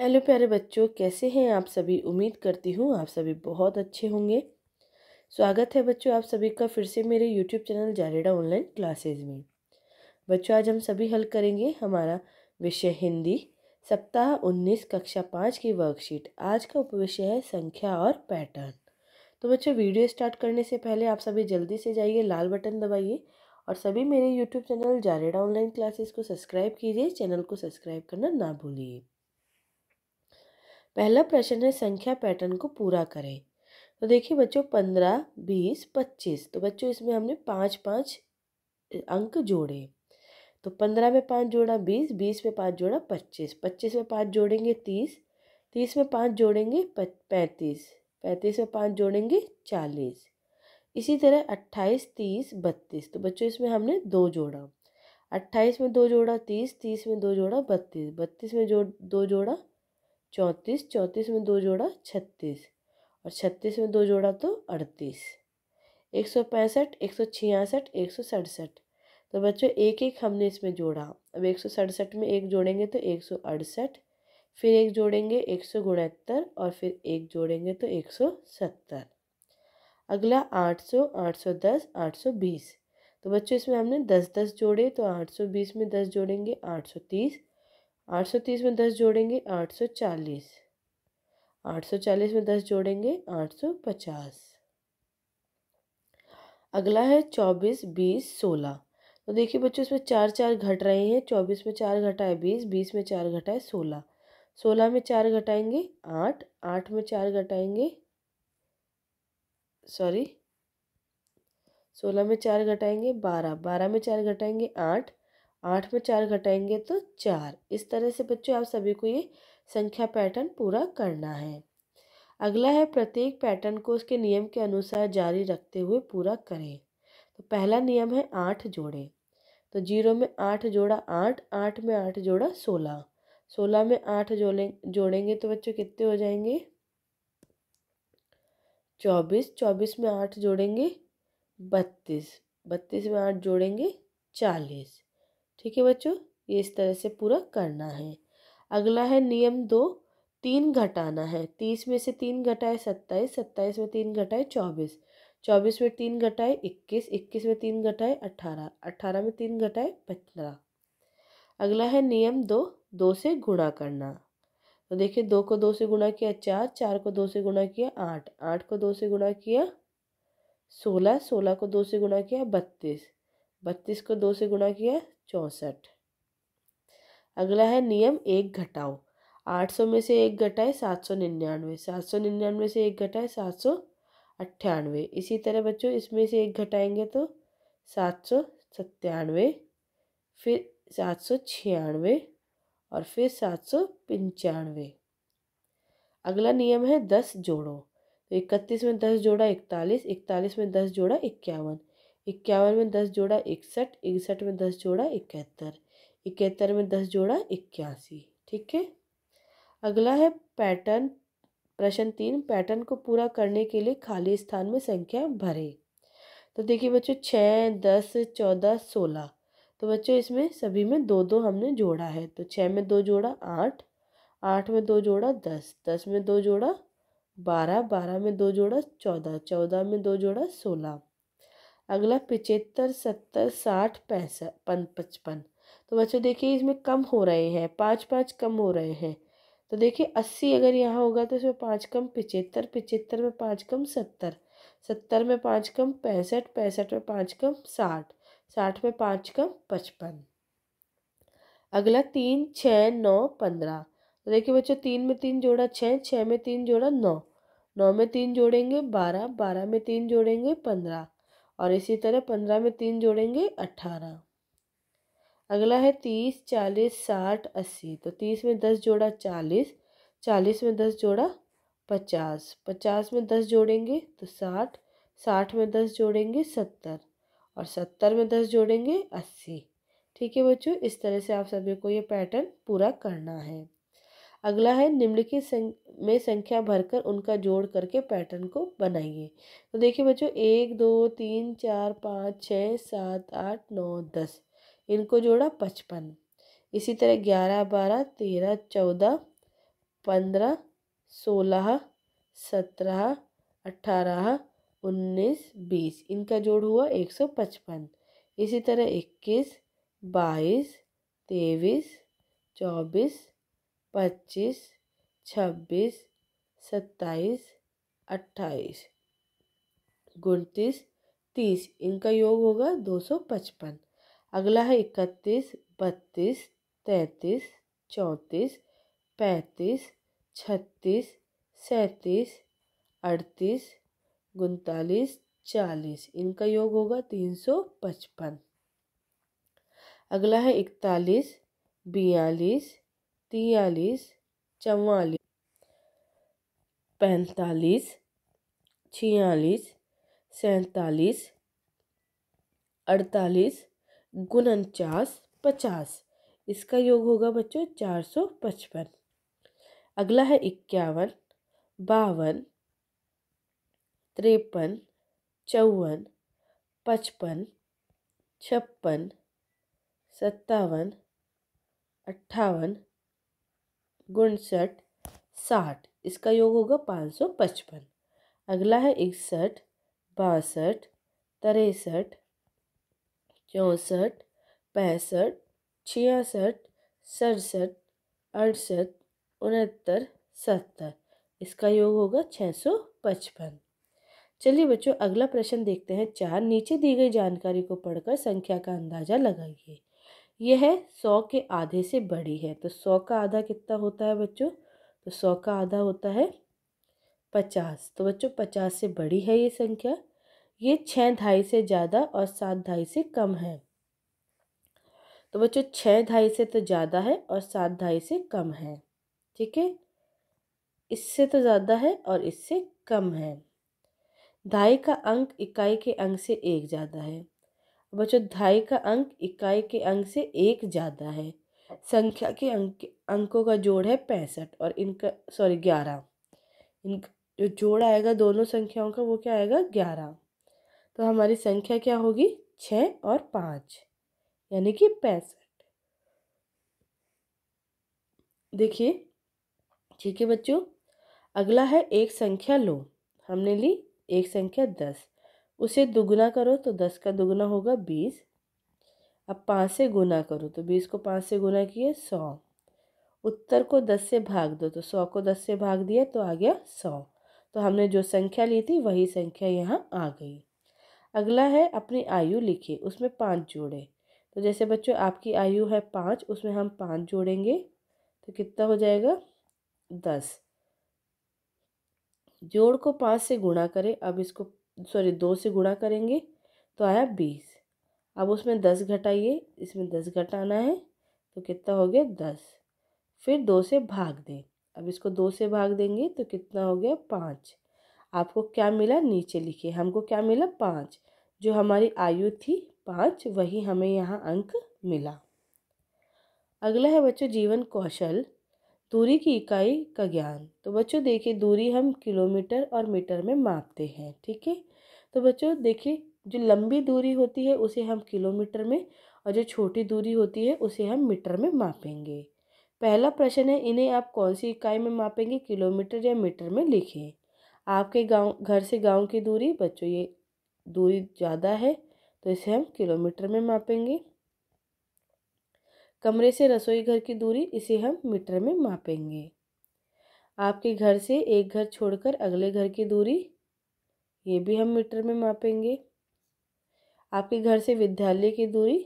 hello प्यारे बच्चों कैसे हैं आप सभी उम्मीद करती हूँ आप सभी बहुत अच्छे होंगे स्वागत है बच्चों आप सभी का फिर से मेरे यूट्यूब चैनल जारेडा ऑनलाइन क्लासेस में बच्चों आज हम सभी हल करेंगे हमारा विषय हिंदी सप्ताह उन्नीस कक्षा पाँच की वर्कशीट आज का उपविषय है संख्या और पैटर्न तो बच्चों वीडियो स्टार्ट करने से पहले आप सभी जल्दी से जाइए लाल बटन दबाइए और सभी मेरे यूट्यूब चैनल जारेडा ऑनलाइन क्लासेस को सब्सक्राइब कीजिए चैनल को सब्सक्राइब करना ना भूलिए पहला प्रश्न है संख्या पैटर्न को पूरा करें तो देखिए बच्चों पंद्रह बीस पच्चीस तो बच्चों इसमें हमने पाँच पाँच अंक जोड़े तो पंद्रह में पाँच जोड़ा बीस बीस में पाँच जोड़ा पच्चीस पच्चीस में पाँच जोड़ेंगे तीस तीस में पाँच जोड़ेंगे पैंतीस पैंतीस में पाँच जोड़ेंगे चालीस इसी तरह अट्ठाईस तीस बत्तीस तो बच्चों इसमें हमने दो जोड़ा अट्ठाईस में दो जोड़ा तीस तीस में दो जोड़ा बत्तीस बत्तीस में जो दो जोड़ा चौंतीस चौंतीस में दो जोड़ा छत्तीस और छत्तीस में दो जोड़ा तो अड़तीस एक सौ पैंसठ एक सौ छियासठ एक सौ सड़सठ तो बच्चों एक एक हमने इसमें जोड़ा अब एक सौ सड़सठ में एक जोड़ेंगे तो एक सौ अड़सठ फिर एक जोड़ेंगे एक सौ उनहत्तर और फिर एक जोड़ेंगे तो एक सौ सत्तर अगला आठ सौ आठ सौ दस आठ सौ बीस तो बच्चों इसमें हमने दस दस जोड़े तो आठ सौ बीस में दस जोड़ेंगे आठ सौ तीस आठ सौ तीस में दस जोड़ेंगे आठ सौ चालीस आठ सौ चालीस में दस जोड़ेंगे आठ सौ पचास अगला है चौबीस बीस सोलह तो देखिए बच्चों इसमें चार चार घट रहे हैं चौबीस में चार घटाए बीस बीस में चार घटाए सोलह सोलह में चार घटाएंगे आठ आठ में चार घटाएंगे सॉरी सोलह में चार घटाएंगे बारह बारह में चार घटाएंगे आठ आठ में चार घटाएंगे तो चार इस तरह से बच्चों आप सभी को ये संख्या पैटर्न पूरा करना है अगला है प्रत्येक पैटर्न को उसके नियम के अनुसार जारी रखते हुए पूरा करें तो पहला नियम है आठ जोड़े तो जीरो में आठ जोड़ा आठ आठ में आठ जोड़ा सोलह सोलह में आठ जोड़ें जोड़ेंगे तो बच्चों कितने हो जाएंगे चौबीस चौबीस में आठ जोड़ेंगे बत्तीस बत्तीस में आठ जोड़ेंगे चालीस ठीक है बच्चों ये इस तरह से पूरा करना है अगला है नियम दो तीन घटाना है तीस में से तीन घटाए सत्ताईस सत्ताईस में तीन घटाए चौबीस चौबीस में तीन घटाए इक्कीस इक्कीस में तीन घटाए अट्ठारह अट्ठारह में तीन घटाए पंद्रह अगला है नियम दो दो से गुणा करना तो देखिए दो को दो से गुणा किया चार चार को दो से गुणा किया आठ आठ को दो से गुणा किया सोलह सोलह को दो से गुणा किया बत्तीस बत्तीस को दो से गुणा किया चौंसठ अगला है नियम एक घटाओ आठ सौ में से एक घटाए सात सौ निन्यानवे सात सौ निन्यानवे से एक घटाए सात सौ अट्ठानवे इसी तरह बच्चों इसमें से एक घटाएंगे तो सात सौ सत्तानवे फिर सात सौ छियानवे और फिर सात सौ पंचानवे अगला नियम है दस जोड़ो तो इकतीस में दस जोड़ा इकतालीस इकतालीस में दस जोड़ा इक्यावन इक्यावन में दस जोड़ा इकसठ इकसठ में दस जोड़ा इकहत्तर इकहत्तर में दस जोड़ा इक्यासी ठीक है अगला है पैटर्न प्रश्न तीन पैटर्न को पूरा करने के लिए खाली स्थान में संख्या भरें तो देखिए बच्चों छः दस चौदह सोलह तो बच्चों इसमें सभी में दो दो हमने जोड़ा है तो छः में दो जोड़ा आठ आठ में दो जोड़ा दस दस में दो जोड़ा बारह बारह में दो जोड़ा चौदह चौदह में दो जोड़ा सोलह अगला पिचहत्तर सत्तर साठ पैंसठ पचपन तो बच्चों देखिए इसमें कम हो रहे हैं पाँच पाँच कम हो रहे हैं तो देखिए अस्सी अगर यहाँ होगा तो इसमें पाँच कम पिचहत्तर पिचहत्तर में पाँच कम सत्तर सत्तर में पाँच कम पैंसठ पैंसठ में पाँच कम साठ साठ में पाँच कम पचपन अगला तीन छः नौ पंद्रह तो देखिए बच्चों तीन में तीन जोड़ा छः छः में तीन जोड़ा नौ नौ में तीन जोड़ेंगे बारह बारह में तीन जोड़ेंगे पंद्रह और इसी तरह पंद्रह में तीन जोड़ेंगे अट्ठारह अगला है तीस चालीस साठ अस्सी तो तीस में दस जोड़ा चालीस चालीस में दस जोड़ा पचास पचास में दस जोड़ेंगे तो साठ साठ में दस जोड़ेंगे सत्तर और सत्तर में दस जोड़ेंगे अस्सी ठीक है बच्चों इस तरह से आप सभी को ये पैटर्न पूरा करना है अगला है निम्नलिखित सं में संख्या भरकर उनका जोड़ करके पैटर्न को बनाइए तो देखिए बच्चों एक दो तीन चार पाँच छः सात आठ नौ दस इनको जोड़ा पचपन इसी तरह ग्यारह बारह तेरह चौदह पंद्रह सोलह सत्रह अट्ठारह उन्नीस बीस इनका जोड़ हुआ एक सौ पचपन इसी तरह इक्कीस बाईस तेईस चौबीस पच्चीस छब्बीस सत्ताईस अट्ठाईस उनतीस तीस इनका योग होगा दो सौ पचपन अगला है इकतीस बत्तीस तैंतीस चौंतीस पैंतीस छत्तीस सैंतीस अड़तीस उनतालीस चालीस इनका योग होगा तीन सौ पचपन अगला है इकतालीस बयालीस तियालीस चवालीस पैंतालीस छियालीस सैंतालीस अड़तालीस उनचास पचास इसका योग होगा बच्चों चार सौ पचपन अगला है इक्यावन बावन तिरपन चौवन पचपन छप्पन सत्तावन अट्ठावन उनसठ साठ इसका योग होगा पाँच सौ पचपन अगला है इकसठ बासठ तिरसठ चौंसठ पैंसठ छियासठ सड़सठ अड़सठ उनहत्तर सत्तर इसका योग होगा छः सौ पचपन चलिए बच्चों अगला प्रश्न देखते हैं चार नीचे दी गई जानकारी को पढ़कर संख्या का अंदाजा लगाइए यह सौ के आधे से बड़ी है तो सौ का आधा कितना होता है बच्चों तो सौ का आधा होता है पचास तो बच्चों पचास से बड़ी है ये संख्या ये छः ढाई से ज़्यादा और सात ढाई से कम है तो बच्चों छः ढाई से तो ज़्यादा है और सात ढाई से कम है ठीक है इससे तो ज़्यादा है और इससे कम है ढाई का अंक इकाई के अंक से एक ज़्यादा है बच्चों ढाई का अंक इकाई के अंक से एक ज़्यादा है संख्या के अंक अंकों का जोड़ है पैंसठ और इनका सॉरी ग्यारह इनका जो जोड़ आएगा दोनों संख्याओं का वो क्या आएगा ग्यारह तो हमारी संख्या क्या होगी छः और पाँच यानी कि पैंसठ देखिए ठीक है बच्चों अगला है एक संख्या लो हमने ली एक संख्या दस उसे दुगना करो तो दस का दुगना होगा बीस अब पाँच से गुना करो तो बीस को पाँच से गुना किए सौ उत्तर को दस से भाग दो तो सौ को दस से भाग दिया तो आ गया सौ तो हमने जो संख्या ली थी वही संख्या यहाँ आ गई अगला है अपनी आयु लिखिए उसमें पाँच जोड़े तो जैसे बच्चों आपकी आयु है पाँच उसमें हम पाँच जोड़ेंगे तो कितना हो जाएगा दस जोड़ को पाँच से गुणा करें अब इसको सॉरी दो से गुणा करेंगे तो आया बीस अब उसमें दस घटाइए इसमें दस घटाना है तो कितना हो गया दस फिर दो से भाग दें अब इसको दो से भाग देंगे तो कितना हो गया पाँच आपको क्या मिला नीचे लिखिए हमको क्या मिला पाँच जो हमारी आयु थी पाँच वही हमें यहाँ अंक मिला अगला है बच्चों जीवन कौशल दूरी की इकाई का ज्ञान तो बच्चों देखिए दूरी हम किलोमीटर और मीटर में मापते हैं ठीक है तो बच्चों देखिए जो लंबी दूरी होती है उसे हम किलोमीटर में और जो छोटी दूरी होती है उसे हम मीटर में मापेंगे पहला प्रश्न है इन्हें आप कौन सी इकाई में मापेंगे किलोमीटर या मीटर में लिखें आपके गांव घर से गांव की दूरी बच्चों ये दूरी ज़्यादा है तो इसे हम किलोमीटर में मापेंगे कमरे से रसोई घर की दूरी इसे हम मीटर में मापेंगे आपके घर से एक घर छोड़कर अगले घर की दूरी ये भी हम मीटर में मापेंगे आपके घर से विद्यालय की दूरी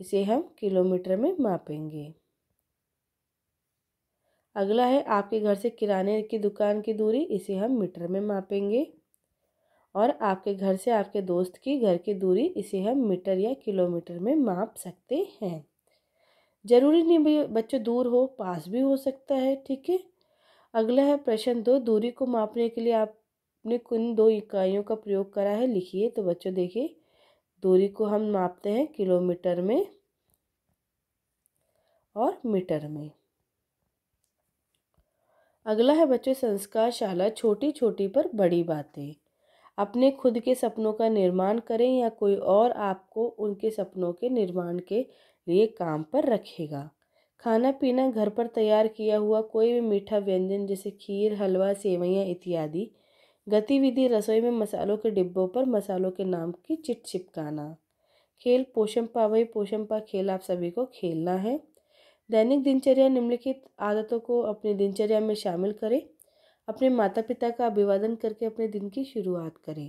इसे हम किलोमीटर में मापेंगे अगला है आपके घर से किराने की दुकान की दूरी इसे हम मीटर में मापेंगे और आपके घर से आपके दोस्त की घर की दूरी इसे हम मीटर या किलोमीटर में माप सकते हैं ज़रूरी नहीं भी बच्चों दूर हो पास भी हो सकता है ठीक है अगला है प्रश्न दो दूरी को मापने के लिए आप ने किन दो इकाइयों का प्रयोग करा है लिखिए तो बच्चों देखिए दूरी को हम मापते हैं किलोमीटर में और मीटर में अगला है बच्चों संस्कार शाला छोटी छोटी पर बड़ी बातें अपने खुद के सपनों का निर्माण करें या कोई और आपको उनके सपनों के निर्माण के लिए काम पर रखेगा खाना पीना घर पर तैयार किया हुआ कोई भी मीठा व्यंजन जैसे खीर हलवा सेवैयाँ इत्यादि गतिविधि रसोई में मसालों के डिब्बों पर मसालों के नाम की चिट चिपकाना खेल पा वही पा खेल आप सभी को खेलना है दैनिक दिनचर्या निम्नलिखित आदतों को अपनी दिनचर्या में शामिल करें अपने माता पिता का अभिवादन करके अपने दिन की शुरुआत करें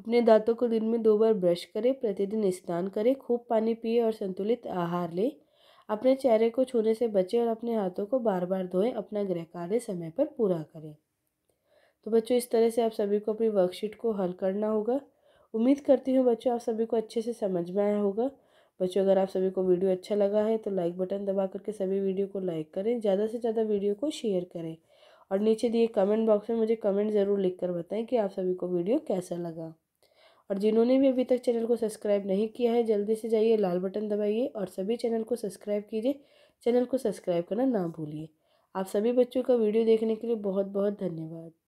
अपने दांतों को दिन में दो बार ब्रश करें प्रतिदिन स्नान करें खूब पानी पिए और संतुलित आहार लें अपने चेहरे को छूने से बचें और अपने हाथों को बार बार धोएं अपना गृह कार्य समय पर पूरा करें तो बच्चों इस तरह से आप सभी को अपनी वर्कशीट को हल करना होगा उम्मीद करती हूँ बच्चों आप सभी को अच्छे से समझ में आया होगा बच्चों अगर आप सभी को वीडियो अच्छा लगा है तो लाइक बटन दबा करके सभी वीडियो को लाइक करें ज़्यादा से ज़्यादा वीडियो को शेयर करें और नीचे दिए कमेंट बॉक्स में मुझे कमेंट ज़रूर लिख कर बताएं कि आप सभी को वीडियो कैसा लगा और जिन्होंने भी अभी तक चैनल को सब्सक्राइब नहीं किया है जल्दी से जाइए लाल बटन दबाइए और सभी चैनल को सब्सक्राइब कीजिए चैनल को सब्सक्राइब करना ना भूलिए आप सभी बच्चों का वीडियो देखने के लिए बहुत बहुत धन्यवाद